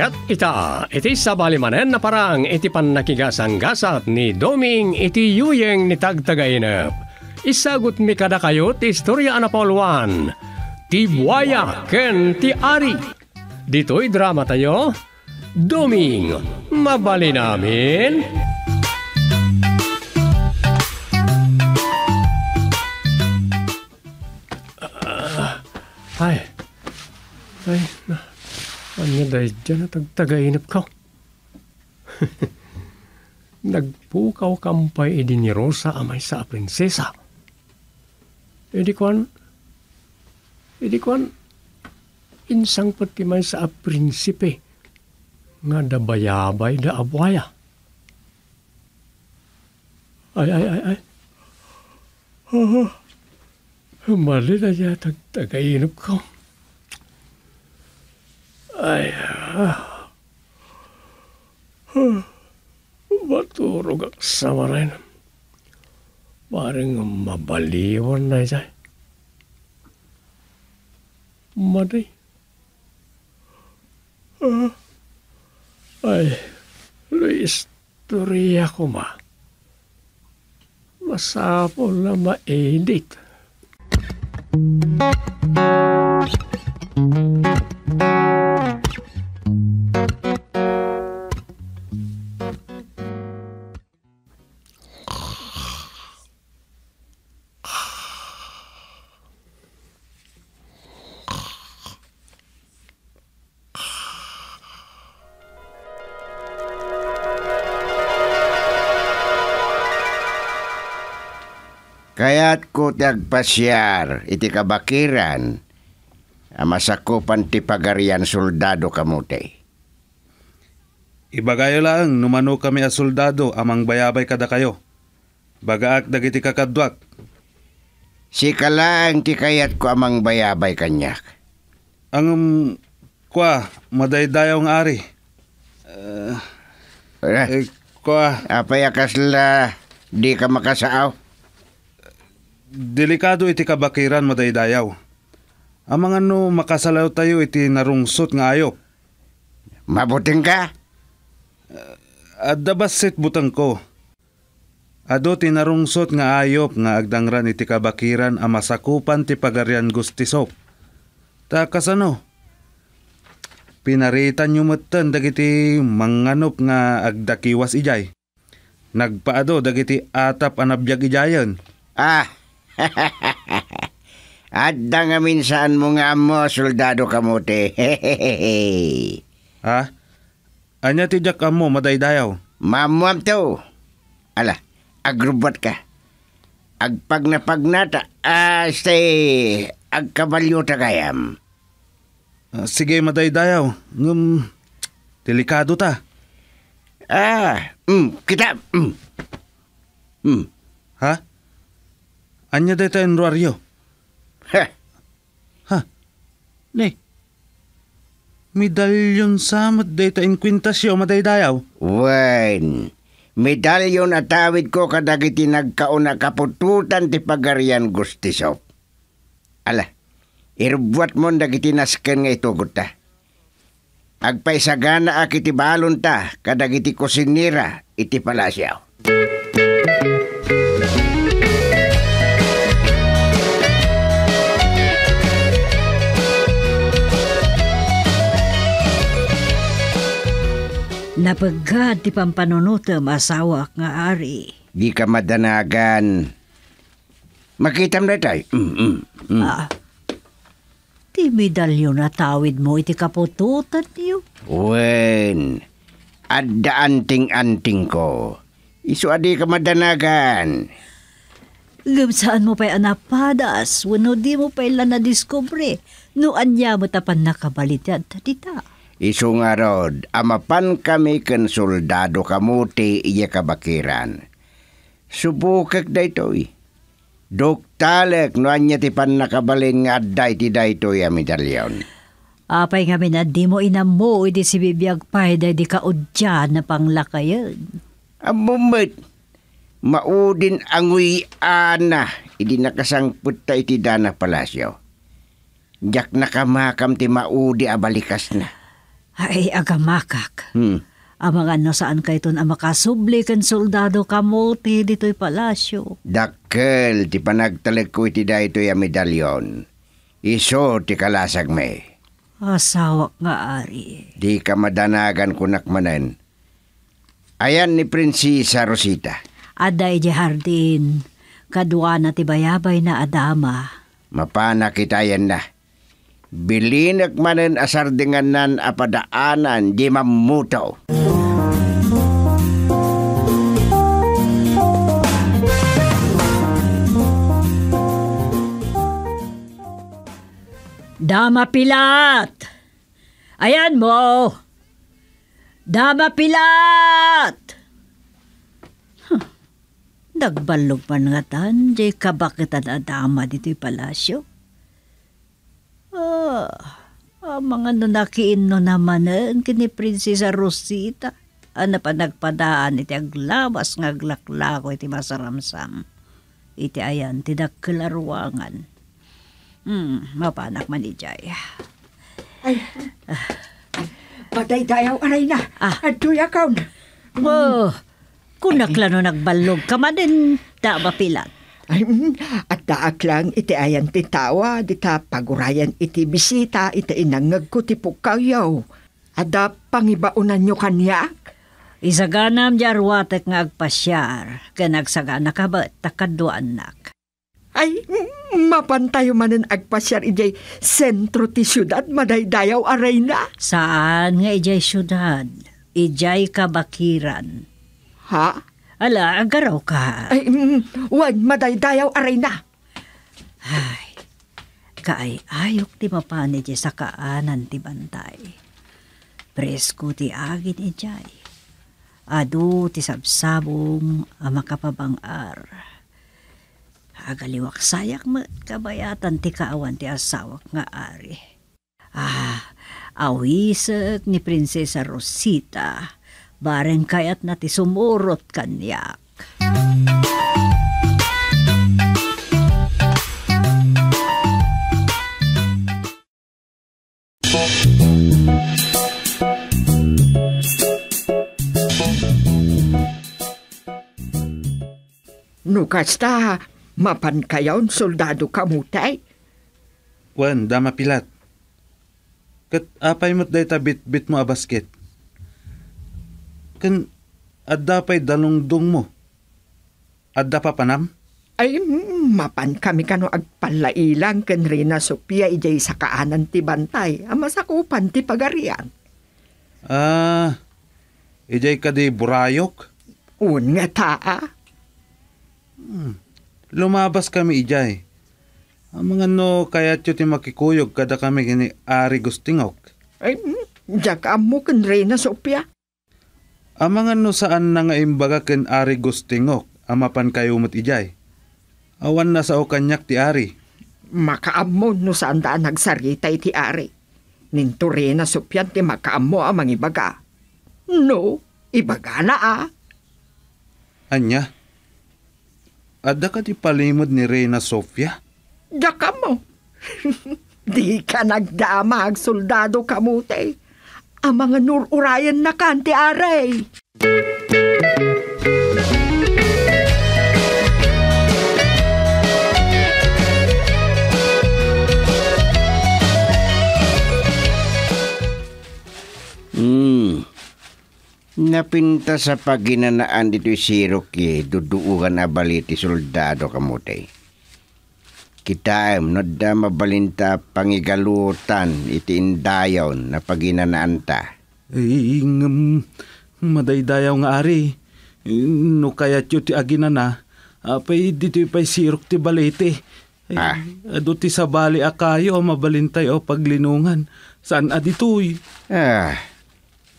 Sikat kita, iti sabalimanen na parang iti pannakigasanggasat ni Doming iti yuyeng ni Tagtagainap. Isagot mi kada kayo ti istorya na Paul 1, ti buwaya ken ti ari. Dito'y drama tayo, Doming, mabali namin. Uh, ay, ay, na. Panyagay dyan at agtagainap ka. Nagpukaw kampay edi ni Rosa amay sa prinsesa. Edi kwan, edi kwan, insang pati man sa prinsipe nga dabayabay da abwaya. Ay, ay, ay, ay. Oh, mali na yata tagainap ko. Ay, uh, ah. baturog ak sama rin. Paring mabaliwan na siya. Maday. Uh, ay, Luis, turiya ko ma. Masapo na maedit. Thank you. Kaya't ko ti agpasyar iti kabakiran amasakupan ti pagarian soldado kamute. Ibagayo lang, numano kami a soldado, amang bayabay kada kayo. Bagaak dagiti kakadwak. Si kalaang ti kayat ko amang bayabay kanyak. Ang um, kwa, madaydayong ari. Uh, eh, kwa. Apayakas la, di ka makasaaw delikado iti kabakiran madaydayaw. Amang ano makasalaw tayo iti narungsot nga ayop. Mabuting ka? Uh, adabasit butang ko. Ado ti narungsot nga ayop nga agdangran iti kabakiran a masakupan ti pagarian gustisop. Takas ano? Pinaritan yung matan dagiti manganop nga agdakiwas ijay. Nagpaado dagiti atap anabiyag ijayan. Ah, At dangamin saan mo nga mo, soldado kamote. ha? Anya ti Jack mo, madaydayaw? Mamuam to. Ala, agrubat ka. Agpag na pagnata, ah, uh, stay, agkabalyo ta kayam. Uh, sige, madaydayaw. Ngum, delikado ta. Ah, mm, kita, mm. Mm. Ha? Anya deta enruario. Heh. Ha. Ni. Medalyon samat deta in kwintasyo madaydayaw. Wen. Medalyon atawid ko kadagiti nagkauna kapututan ti pagarian gustiso. Ala, irbuat mo dagiti nasken nga itugot ta. Agpaisagana akiti balon ta kadagiti kusinira iti palasyaw. Napagkad ti pampanunutam masawak nga ari. Di ka madanagan. Makita na tayo. Mm, mm, mm. Ah, ti medalyo na tawid mo iti kapututan niyo. Wen, adda anting-anting ko. Isu adi ka madanagan. Gamsaan mo pa'y anapadas, wano di mo pa'y lanadiskubre, no anya mo tapan nakabalit yan, tita. Isungarod, amapan kami ken soldado kamuti iya kabakiran. Subukak daytoy. Doktalek no anya ti pan nakabalin nga adday ti daytoy a medalyon. Apay nga na di mo inamo iti si bibiyag pa di kaudya na panglakayan. Amumit, maudin anguy ana idi nakasangput ta iti dana palasyo. Jak nakamakam ti maudi abalikas na. Ay, agamakak. Hmm. Amang ano saan kay ton amakasubli kan soldado kamulti dito'y palasyo. Dakkel, ti panagtalag ko iti da ito'y medalyon. Iso ti kalasag me. Asawak nga ari. Di ka madanagan kunak manen. Ayan ni Prinsesa Rosita. Aday di hardin. Kadwa na ti bayabay na adama. Mapana kitayan na bilinak manen asar denganan apadaanan di mamutaw. Dama Pilat! Ayan mo! Dama Pilat! Huh. Dagbalog pa nga tan, di kabakitan adama dito'y palasyo. Ah, ah mga nunakiin no naman na eh, ang kini Prinsesa Rosita. Ana ah, pa nagpadaan iti aglabas nga aglaklako iti masaramsam. Iti ayan, ti daklarwangan. Hmm, mapanak man ni Jay. Ay, ah. patay tayo, aray na. Ah. Adoy account. Oh, mm. kunak lano nagbalog ka man din, da ba Mm, at daak lang iti ayan ti tawa, dita pagurayan iti bisita, iti inangag ko ti pukayaw. Ada pangibaunan nyo kanyak? Isaganam jarwatek nga agpasyar, kanagsagana ka ba takadwaanak? Ay, mm, mapantayo manen agpasyar ijay sentro ti syudad madaydayaw aray na. Saan nga ijay syudad? Ijay kabakiran. Ha? Ala, agaraw ka. Ay, mm, wag madaydayaw aray na. Ay, kaay ayok ti mapani ti sa kaanan ti bantay. Presko ti agin e jay. Adu ti sabsabong amakapabangar. Agaliwak sayak kabayatan ti kaawan ti asawak nga ari. Ah, awisag ni Prinsesa Rosita baren kayat nati sumurot kanyak. Nukasta, mapan kayon soldado kamutay? Wan, dama pilat. Kat apay mo't day tabit-bit mo a basket. Kan, adda pa'y dalungdong mo. Adda pa panam? Ay, mm, mapan kami kano agpanlailang kan Rina Sophia ijay sa kaanan ti bantay. Amasakupan ti pagarian. Ah, ijay ka di burayok? Un nga taa. Ah. Hmm. Lumabas kami ijay. Ang mga no kaya ti makikuyog kada kami gini ari gustingok. Ay, jak mm, amo kan Rina Sophia. Amangan no saan na nga imbaga ken ari gustingok, amapan kayo mo't ijay. Awan na sa okanyak ti ari. Makaamon no saan da nagsarita ti ari. Ninturi na supyan ti makaamo amang ibaga. No, ibaga na ah. Anya? Adda ka ti palimod ni Reyna Sofia? Daka mo. Di ka nagdama ang soldado kamute ang mga nururayan na kante aray. Hmm. Napinta sa paginanaan dito'y si Rocky, duduugan na baliti soldado kamote kitaem no da mabalinta pangigalutan iti indayon na paginanaanta. Eh, Ingam, um, madaydayaw nga ari. No kaya ti aginana, na, apay dito pa'y sirok ti balete. Eh, ah. Ado ti sa bali akayo mabalintay o paglinungan. Saan aditoy? Ah,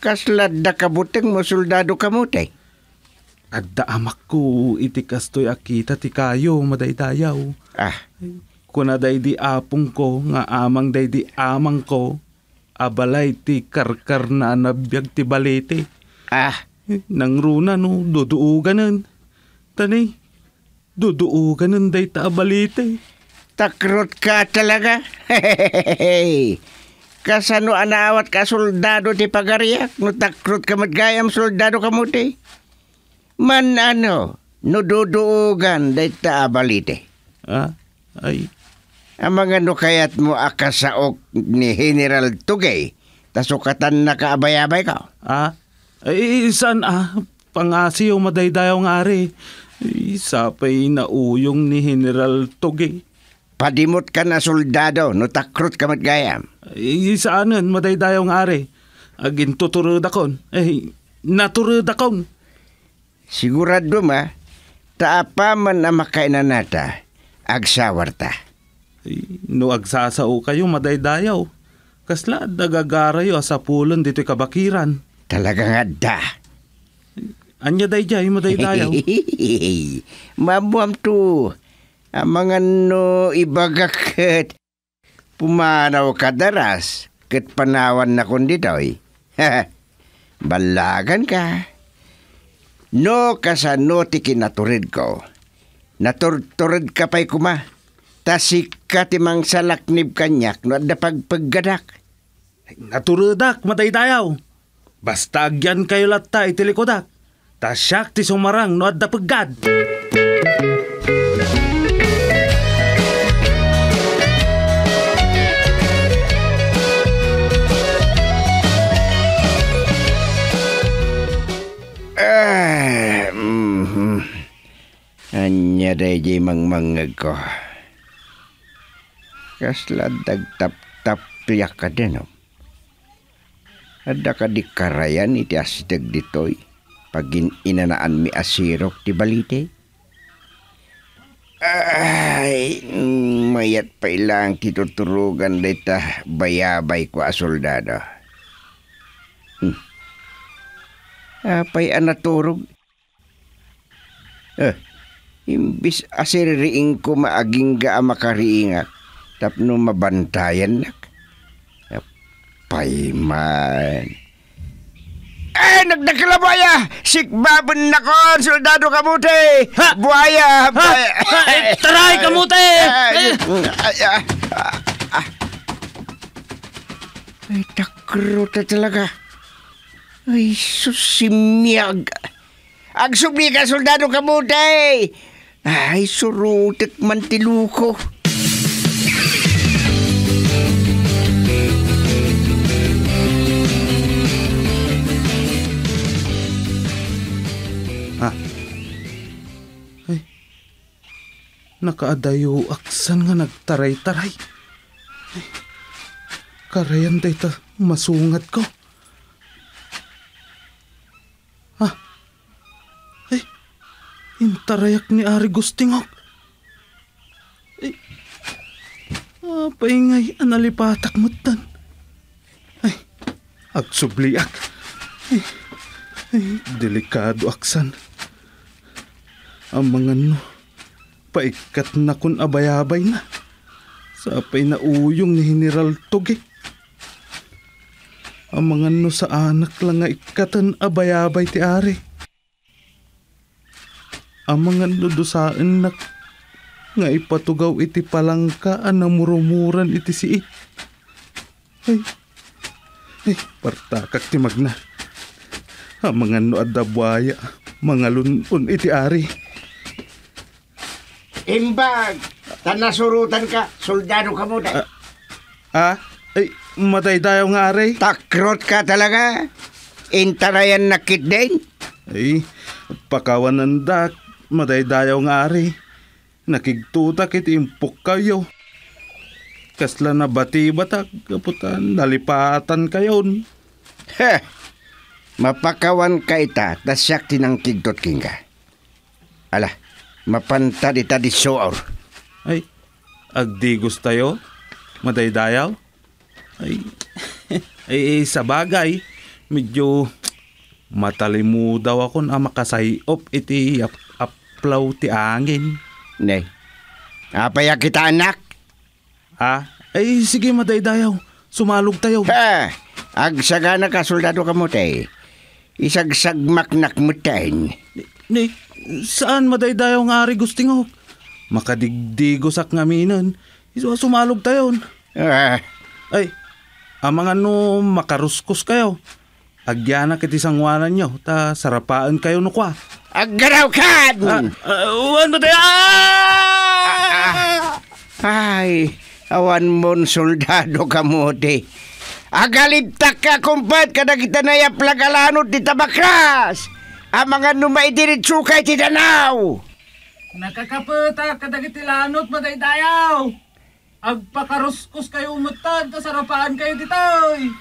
kaslad da kabuteng mo soldado kamutay. Adda amak ko, itikas to'y akita ti kayo, madaydayaw. Ah. Kuna di apong ko, nga amang di amang ko, abalay ti karkar na anabiyag ti balete. Ah. Nang runa no, duduuganan. Tanay, duduuganan day ta balete. Takrot ka talaga? Hehehehe. Kasano anawat ka soldado ti pagariyak, no takrot ka madgayam soldado kamuti man ano, nududuugan dahit Ha? Ah, ay. Ang mga kayat mo akasaok ni General Tugay, tasukatan na kaabayabay ka. Ah, ay, isan ah, pangasiyo madaydayaw nga ari. Isa pa'y nauyong ni General Tugay. Padimot ka na soldado, no takrut ka matgayam. Ay, saanan madaydayaw nga ari. Agin tuturud akon. Eh, naturud akon. Sigurado ma, taapaman na makainan nata, agsawar ta. No agsasao kayo madaydayaw. Kasla dagagarayo sa pulon dito'y kabakiran. Talaga nga da. Anya dayjay madaydayaw. Mamuam to, ang mga no ibagakat pumanaw kadaras ket panawan na kundi daw eh. Balagan ka. No kasano ti kinaturid ko. Naturturid ka pa'y kuma. Tasik ka timang salaknib kanyak no da pagpaggadak. Naturidak mataytayaw. Basta agyan kayo latta itilikodak. Tasyak ti sumarang no da paggad. Ah, nya day jay mangmangag ko. Kasla dagtap-tap tiyak ka din, no? Oh. Ada ka di karayan iti asitag ditoy. Pagin inanaan mi asirok ti balite. Ay, mayat pa ilang tituturugan dita bayabay ko asoldado. Hmm. Apay anaturog. Eh, Imbis asiriing ko maaging ga makariingat. Tapno mabantayan nak. Payman. Eh, nagdakalabaya! Sikbabon na ko, soldado kamuti! Ha? Buhaya! buhaya. Ha? Eh, eh, eh, ha? Eh, taray kamuti! Ay, ay, ay, ay, ay takruta talaga. Ay, susimiyag. Ang sumika, soldado kamuti! Ay, surutek mantiluko. Ah. Ay. Nakaadayo aksan nga nagtaray-taray. Ay. Karayan dayta masungat ko. Intarayak ni Ari Gustingok. Ay, ah, paingay analipatak mo tan. Ay, agsubliak. Ay, ay, delikado aksan. Ang mga no, paikat na kun abayabay na. Sapay na uyong ni General Tugi. Ang mga no sa anak lang nga ikatan abayabay ti Ari ang mga nudusaan na nga ipatugaw iti palangkaan na murumuran iti si it. Ay, ay, partakak ti magna. Ang mga nuadabwaya, mga lunun iti ari. Imbag, tanasurutan ka, soldado ka mo da. Ah, ah, ay, matay tayo nga ari. Takrot ka talaga. Intarayan nakit din. Ay, pakawanan dak Madaydayaw nga ari. Nakigtuta kit impok kayo. Kasla na bati-bata, kaputan, dalipatan kayon. Heh! Mapakawan ka ita, tasyak tinangkigtot kinga. Ala, mapanta ita soor. Ay, agdigos tayo? Madaydayaw? Ay, ay, ay sa bagay, medyo matalimu daw ako na makasayop iti plaw ti angin. Ne. Apaya kita anak. Ha? Ay, sige madaydayaw. Sumalog tayo. Ha! Agsaga na ka, soldado ka mo tay. Isagsagmaknak mo tayin. Ne, saan madaydayaw nga ari gustingok? Makadigdigosak nga minan. Sumalog tayo. Ah. Ay, amang ano makaruskos kayo. Agyana kiti sangwanan nyo, ta sarapaan kayo no kwa. Garaw ka! Ah, ah, uwan mo tayo! Ah! Ay, awan mo, soldado kamote. Agalibtak ka, kumpat, kada kita na yaplag alanot ni Tabakras! Ang mga numaidiritsu kay titanaw! Nakakapata, kada kitilanot matay tayo! Agpakaruskos kayo umutan, kasarapaan kayo ditoy!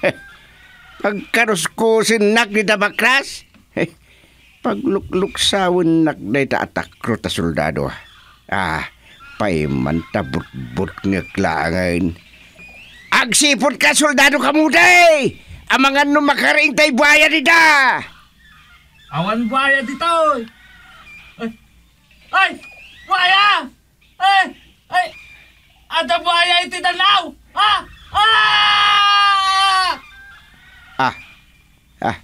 Pagkaruskusin nak ni Tabakras? Paglukluksawan nakday ta atakro ta soldado. Ah, paiman ta butbut nga klaangan. Agsipot ka soldado kamuday! Amangan no makaring tay buhaya da! Awan buhaya dita oy! Ay! Ay! Buhaya! Ay! Ay! Ada buhaya iti tanaw! Ah! Ah! Ah! Ah!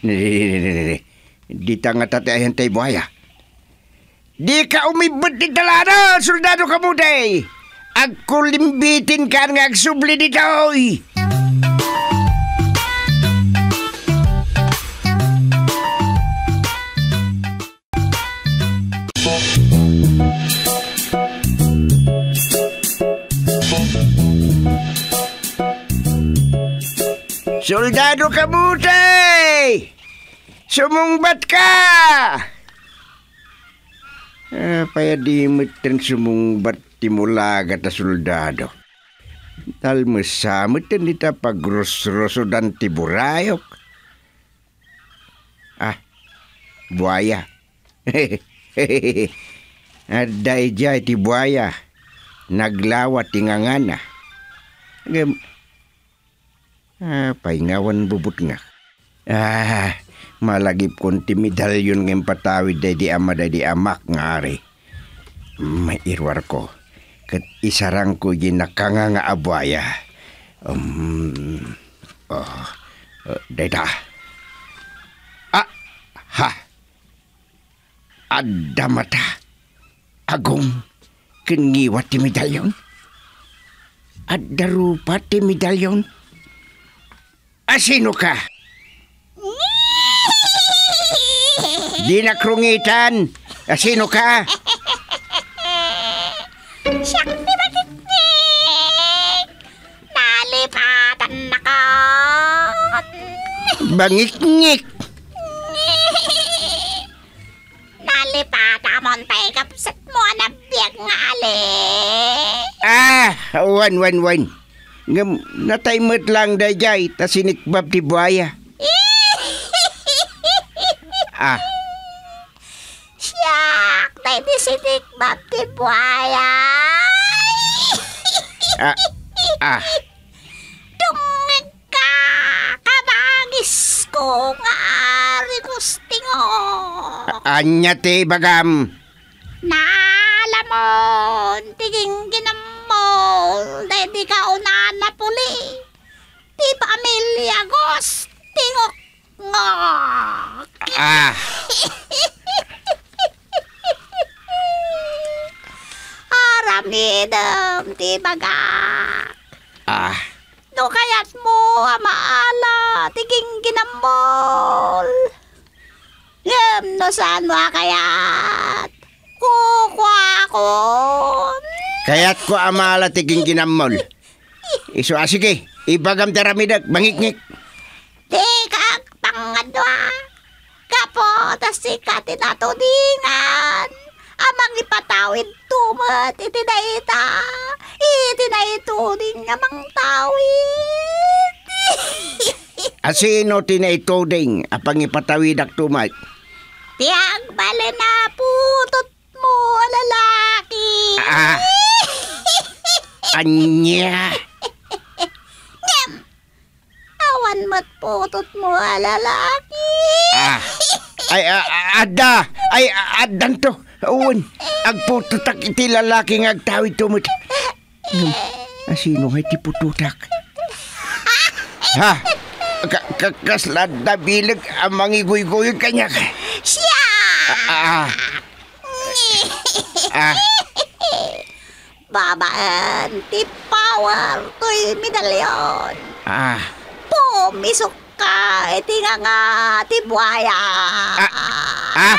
Nee, nee, nee, nee, Di tangan tati ay hantay buhaya. Di ka umibot di talana, soldado ka muday. Ako limbitin ka nga agsubli di taoy. Soldado Kabutay! Sumungbat ka! Eh, ah, paya di mitten sumungbat timula ta soldado. Talmesa mitten dita pagrusroso dan tiburayok. Ah, buaya. Hehehe. Aday jay ti buaya. Naglawa tingangana. Gam... Ah, paingawan bubut nga. Ah, malagip kon ti medalyon ng patawid day di ama day di amak nga ari. Mairwar ko, kat isarang ko yung nakanga nga abwaya. Um, oh, uh, eh, day ta. Ah, ha. Adamata. Agong kiniwa ti medalyon. Adarupa ti medalyon. Asino ka? Di na krungitan. Ah, sino ka? Siyakti matiktik. Nalipatan na ko. Bangik-ngik. Nalipatan mo tayo kapsat mo na biyag nga ali. Ah, wan, wan, wan. Ngam, natay mo't lang dayjay, tasinikbab di buaya. ah, Yak! Pwede si Nick Monkey ah, ah. Dungig ka, kabangis ko nga ari gustingo. Oh. Anya ti bagam. Nalamon, tiging ginamol, dedi ka unana puli. Ti pamilya gustingo. Oh, ah. maramidam ti bagak. Ah. No kayat mo amaala tiging ginambol. Yem no saan mo kayat? Kukwa ko. Kayat ko amaala tiging ginambol. Isu ah, sige, ibagam daramidag, bangik-ngik. Tikak, pangadwa. Kapo, tas sikat ito dingan amang ipatawid tumat itinaita itinaituding amang tawid Asino ah, tinaituding apang ipatawid ak tumat Tiang bali na putot mo lalaki ah, Anya Ngem Awan mat putot mo lalaki ah. Ay, uh, ada! Ay, adan to! Uwan, agpututak iti lalaki ng agtawid tumut. Hmm. Asino nga iti pututak? Ha? Kakaslad na bilag ang mangiguy-guyog kanya ka. Siya! Ah, ah. ah. ah. Babaan, ti power to'y medalyon. Ah. Pumisok ka, iti nga nga, ti buhaya. Ah, ah. ah.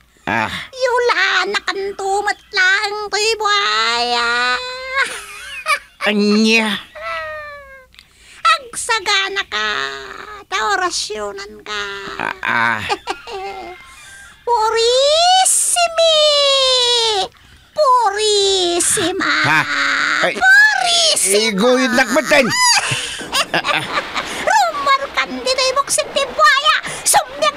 Ah. Yula nakantumat lang to'y buhaya. Anya. Agsagana ka, taorasyonan ka. Ah. ah. Purisimi! Purisima! Ha? Ay, Purisima! Iguyod nakmatan! Rumbar kan dito'y buksin ti buhaya! Sumyak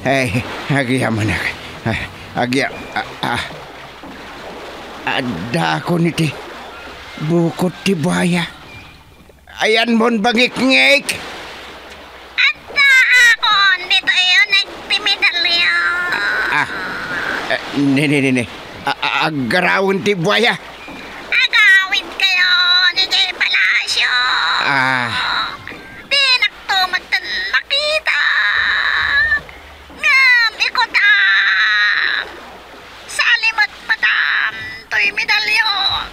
Hey, eh, agiya man eh, ah, ah. ako. Agiya. Ada ko niti. Bukot ti buhaya. Ayan mon bangik-ngik. Ada ako. Dito iyo nagtimidalyo. Ah. Ne, eh, ne, ne, ne. Agarawon ti buhaya.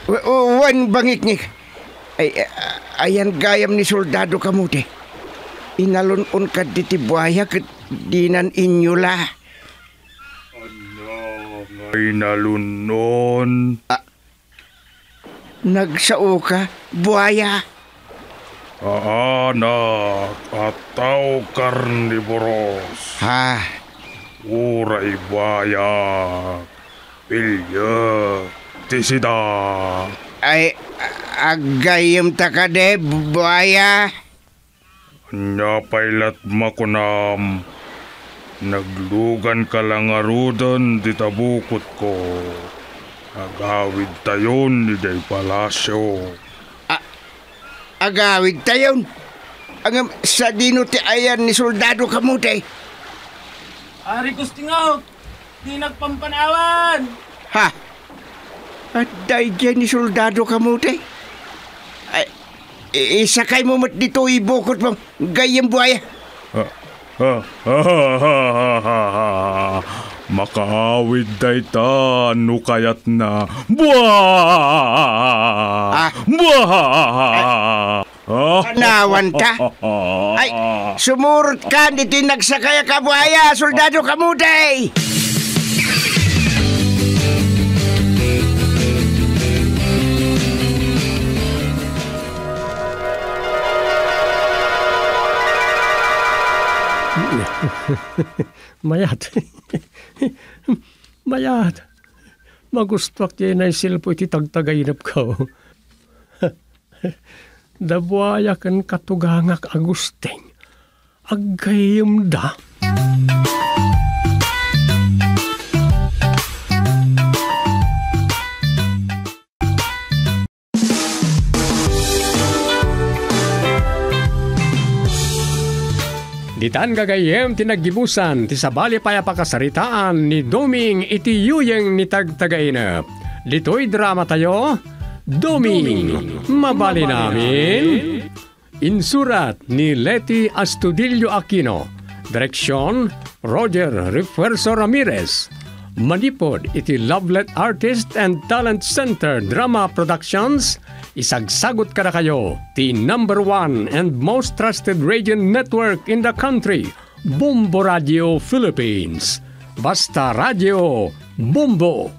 Wan ni. Ay, ayan gayam ni soldado kamuti. Inalon-on ka ditibuaya kat dinan inyo la. Ano nga inalunon? Ah, nagsao ka, buhaya. Anak, ataw karniboros. Ha? Uray buhaya, Pilyak. Tisida. Ay, agayim ta ka de, buaya. Nya pailat makunam. Naglugan ka lang arudan ditabukot ko. Agawid tayon ni Day Palacio. A- agawid tayon? Ang sa dino ti ayan ni soldado kamute. Ari Gustingaw, di nagpampanawan. Ha? At dahil ni soldado kamote. Ay, isakay eh, mo mat dito ibukot mo. Gayang buhaya. Ah. Ha, ha, Makaawid day ta, no kayat na. Buah! Ah. Buah! Ah. ka? Ay, sumurot ka, dito'y nagsakaya ka buhaya, soldado kamuday! majat. majat. Magustwak jay na isilpo iti tagtagayinap ka. Oh. Dabuaya kan katugangak agusteng. Agayim da. Agayim da. Ditan gagayem tinaggibusan, ti sabali payapakasaritaan ni Doming iti yuyeng ni tagtagainap. Dito'y drama tayo, Doming. mabali namin. Insurat ni Leti Astudillo Aquino. Direksyon, Roger Refuerzo Ramirez. Manipod iti Lovelet Artist and Talent Center Drama Productions isagsagot kada kayo The number one and most trusted radio network in the country Bumbo Radio Philippines Basta Radio Bumbo